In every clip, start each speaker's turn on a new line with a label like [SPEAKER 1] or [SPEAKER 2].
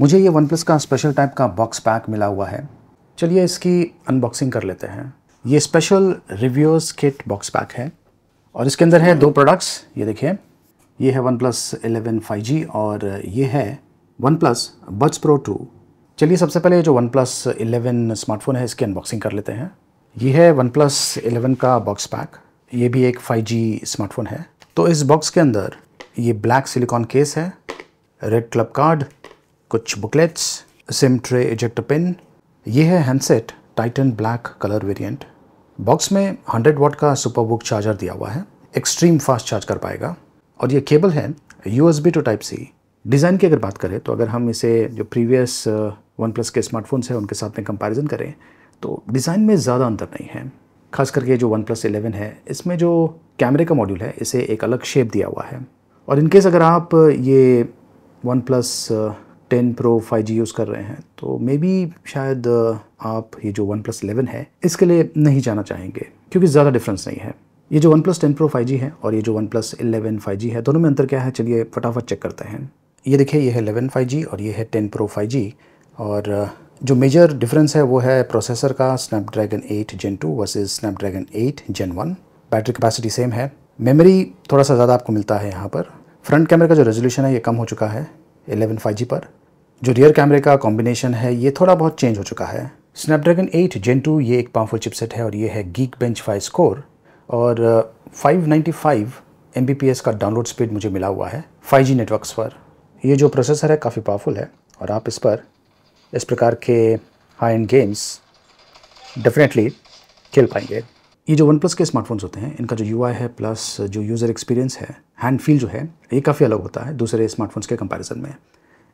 [SPEAKER 1] मुझे ये OnePlus का स्पेशल टाइप का बॉक्स पैक मिला हुआ है चलिए इसकी अनबॉक्सिंग कर लेते हैं ये special reviews kit box pack है और इसके अंदर है दो प्रोडक्ट्स ये देखिए ये है OnePlus eleven five G और ये है OnePlus buds pro two चलिए सबसे पहले जो वन प्लस एलेवन स्मार्टफोन है इसकी अनबॉक्सिंग कर लेते हैं ये है वन प्लस एलेवन का बॉक्स पैक ये भी एक फाइव जी स्मार्टफोन है तो इस बॉक्स के अंदर ये ब्लैक सिलिकॉन केस है रेड क्लब कार्ड कुछ booklets SIM tray eject pin ये है handset titan black colour variant box में 100 वॉट का सुपर बुक चार्जर दिया हुआ है एक्सट्रीम फास्ट चार्ज कर पाएगा और ये केबल है U to type C design की अगर बात करें तो अगर हम इसे जो प्रीवियस वन प्लस के स्मार्टफोन्स हैं उनके साथ में कंपैरिजन करें तो डिज़ाइन में ज़्यादा अंतर नहीं है खास करके जो वन प्लस एलेवन है इसमें जो कैमरे का मॉड्यूल है इसे एक अलग शेप दिया हुआ है और इनकेस अगर आप ये OnePlus ten pro five G use कर रहे हैं तो मे बी शायद uh, आप ये जो वन प्लस इलेवन है इसके लिए नहीं जाना चाहेंगे क्योंकि ज़्यादा डिफरेंस नहीं है ये जो OnePlus ten pro five G है और ये जो OnePlus eleven five G है दोनों में अंतर क्या है चलिए फटाफट चेक करते हैं ये देखिए ये है एलेवन फाइव जी और ये है टेन प्रो फाइव जी और uh, जो मेजर डिफरेंस है वो है प्रोसेसर का Snapdragon eight gen two versus Snapdragon eight gen one battery capacity same है मेमोरी थोड़ा सा ज़्यादा आपको मिलता है यहाँ पर फ्रंट कैमरे का जो रेजोल्यूशन है ये कम हो चुका है एलेवन फाइव पर जो रियर कैमरे का कॉम्बिनेशन है ये थोड़ा बहुत चेंज हो चुका है स्नैपड्रैगन 8 जेन 2 ये एक पावरफुल चिपसेट है और ये है गीक बेंच फाइव स्कोर और 595 uh, नाइन्टी का डाउनलोड स्पीड मुझे मिला हुआ है 5G नेटवर्क्स पर ये जो प्रोसेसर है काफ़ी पावरफुल है और आप इस पर इस प्रकार के हाई एंड गेम्स डेफिनेटली खेल पाएंगे ये जो वन प्लस के स्मार्टफोन्स होते हैं इनका जो यू है प्लस जो यूज़र एक्सपीरियंस है हैंड फील जो है ये काफ़ी अलग होता है दूसरे स्मार्टफोन्स के कंपेरिजन में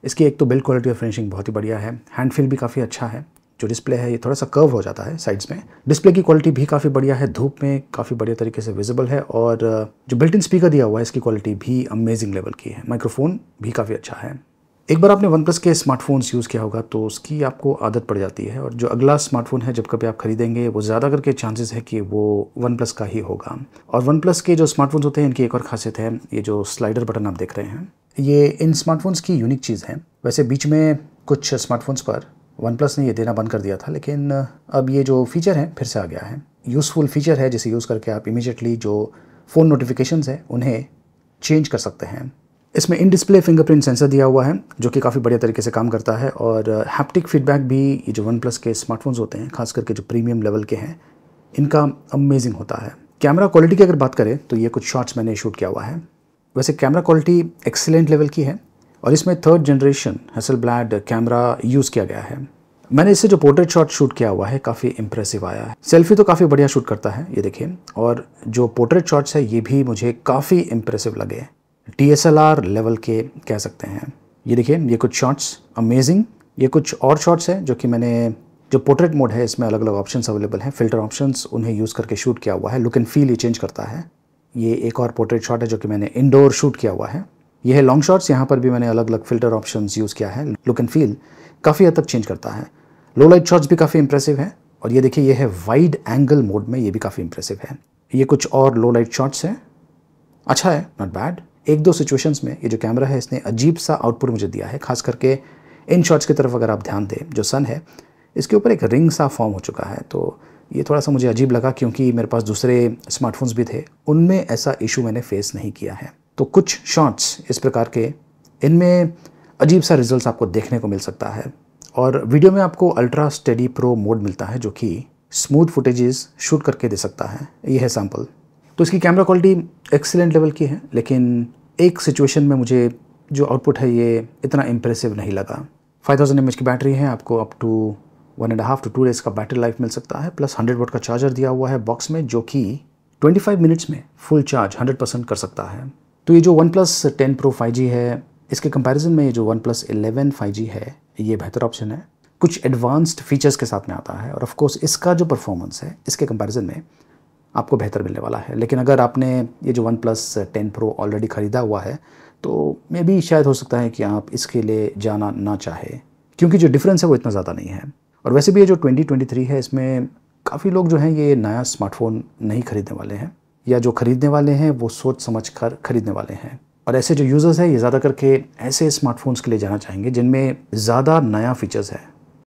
[SPEAKER 1] इसकी एक तो बिल्ड क्वालिटी और फिनिशिंग बहुत ही बढ़िया है हैंड फील भी काफ़ी अच्छा है जो डिस्प्ले है ये थोड़ा सा कर्व हो जाता है साइड्स में डिस्प्ले की क्वालिटी भी काफ़ी बढ़िया है धूप में काफ़ी बढ़िया तरीके से विजिबल है और जो बिल्ट इन स्पीकर दिया हुआ है इसकी क्वालिटी भी अमेजिंग लेवल की है माइक्रोफोन भी काफ़ी अच्छा है एक बार आपने वन प्लस के स्मार्टफोन्स यूज़ किया होगा तो उसकी आपको आदत पड़ जाती है और जो अगला स्मार्टफोन है जब कभी आप खरीदेंगे वो ज़्यादा करके चांसेस है कि वो वन प्लस का ही होगा और वन प्लस के जो स्मार्टफोन्स होते हैं इनकी एक और खासियत है ये जो स्लाइडर बटन आप देख रहे हैं ये इन स्मार्टफोन्स की यूनिक चीज़ है वैसे बीच में कुछ स्मार्टफोन्स पर वन प्लस ने ये देना बंद कर दिया था लेकिन अब ये जो फीचर है फिर से आ गया है यूज़फुल फीचर है जिसे यूज़ करके आप इमीजिएटली जो फ़ोन नोटिफिकेशंस है उन्हें चेंज कर सकते हैं इसमें इन डिस्प्ले फिंगरप्रिंट सेंसर दिया हुआ है जो कि काफ़ी बढ़िया तरीके से काम करता है और हैप्टिक फीडबैक भी ये जो वन प्लस के स्मार्टफोन्स होते हैं खास करके जो प्रीमियम लेवल के हैं इनका अमेजिंग होता है कैमरा क्वालिटी की अगर बात करें तो ये कुछ शॉट्स मैंने शूट किया हुआ है वैसे कैमरा क्वालिटी एक्सेलेंट लेवल की है और इसमें third generation Hasselblad camera use किया गया है मैंने इससे जो पोर्ट्रेट शॉट शूट किया हुआ है काफ़ी इंप्रेसिव आया है सेल्फी तो काफ़ी बढ़िया शूट करता है ये देखिए और जो पोर्ट्रेट शॉट्स है ये भी मुझे काफ़ी इंप्रेसिव लगे डी लेवल के कह सकते हैं ये देखिए ये कुछ शॉट्स अमेजिंग ये कुछ और शॉट्स हैं जो कि मैंने जो पोर्ट्रेट मोड है इसमें अलग अलग ऑप्शंस अवेलेबल हैं फिल्टर ऑप्शंस उन्हें यूज़ करके शूट किया हुआ है लुक एंड फील ये चेंज करता है ये एक और पोर्ट्रेट शॉट है जो कि मैंने इंडोर शूट किया हुआ है यह है लॉन्ग शॉट्स यहाँ पर भी मैंने अलग अलग फिल्टर ऑप्शन यूज़ किया है लुक एंड फील काफ़ी हद तक चेंज करता है लो लाइट शॉट्स भी काफ़ी इंप्रेसिव है और ये देखिए ये है वाइड एंगल मोड में ये भी काफ़ी इंप्रेसिव है ये कुछ और लो लाइट शॉट्स हैं अच्छा है नॉट बैड एक दो सिचुएशंस में ये जो कैमरा है इसने अजीब सा आउटपुट मुझे दिया है खास करके इन शॉट्स की तरफ अगर आप ध्यान दें जो सन है इसके ऊपर एक रिंग सा फॉर्म हो चुका है तो ये थोड़ा सा मुझे अजीब लगा क्योंकि मेरे पास दूसरे स्मार्टफोन्स भी थे उनमें ऐसा इशू मैंने फेस नहीं किया है तो कुछ शॉट्स इस प्रकार के इनमें अजीब सा रिजल्ट आपको देखने को मिल सकता है और वीडियो में आपको अल्ट्रा स्टडी प्रो मोड मिलता है जो कि स्मूथ फुटेजेस शूट करके दे सकता है ये है सैम्पल तो इसकी कैमरा क्वालिटी एक्सेलेंट लेवल की है लेकिन एक सिचुएशन में मुझे जो आउटपुट है ये इतना इम्प्रेसिव नहीं लगा 5000 थाउजेंड की बैटरी है आपको up to one and half two two days का बैटरी लाइफ मिल सकता है प्लस 100 वोट का चार्जर दिया हुआ है बॉक्स में जो कि 25 मिनट्स में फुल चार्ज 100 परसेंट कर सकता है तो ये जो OnePlus ten pro five है इसके कंपेरिजन में ये जो वन प्लस इलेवन फाइव है ये बेहतर ऑप्शन है कुछ एडवांस्ड फीचर्स के साथ में आता है और ऑफकोर्स इसका जो परफॉर्मेंस है इसके कंपेरिजन में आपको बेहतर मिलने वाला है लेकिन अगर आपने ये जो OnePlus ten pro already ख़रीदा हुआ है तो मे भी शायद हो सकता है कि आप इसके लिए जाना ना चाहे क्योंकि जो डिफरेंस है वो इतना ज़्यादा नहीं है और वैसे भी ये जो 2023 है इसमें काफ़ी लोग जो हैं ये नया स्मार्टफोन नहीं खरीदने वाले हैं या जो खरीदने वाले हैं वो सोच समझ कर खरीदने वाले हैं और ऐसे जो यूज़र्स हैं ये ज़्यादा करके ऐसे स्मार्टफोन्स के लिए जाना चाहेंगे जिनमें ज़्यादा नया फीचर्स है